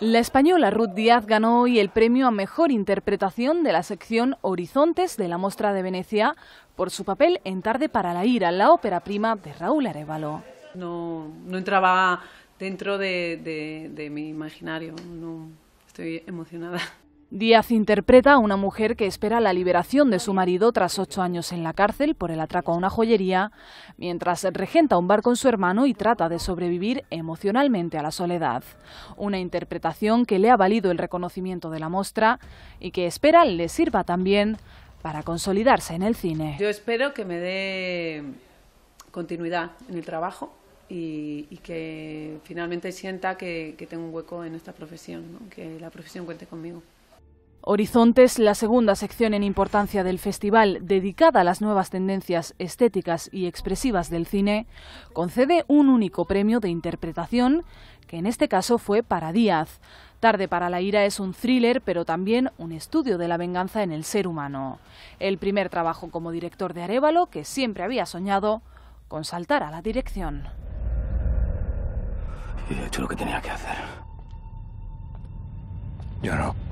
La española Ruth Díaz ganó hoy el premio a mejor interpretación de la sección Horizontes de la Mostra de Venecia por su papel en Tarde para la Ira, la ópera prima de Raúl Arevalo. No, entraba dentro de, mi imaginario, estoy emocionada. Díaz interpreta a una mujer que espera la liberación de su marido tras ocho años en la cárcel por el atraco a una joyería, mientras regenta un bar con su hermano y trata de sobrevivir emocionalmente a la soledad. Una interpretación que le ha valido el reconocimiento de la muestra y que espera le sirva también para consolidarse en el cine. Yo espero que me dé continuidad en el trabajo y, que finalmente sienta que, tengo un hueco en esta profesión, que la profesión cuente conmigo. Horizontes, la segunda sección en importancia del festival, dedicada a las nuevas tendencias estéticas y expresivas del cine, concede un único premio de interpretación, que en este caso fue para Díaz. Tarde para la ira es un thriller, pero también un estudio de la venganza en el ser humano. El primer trabajo como director de Arevalo, que siempre había soñado con saltar a la dirección. he hecho lo que tenía que hacer. Yo no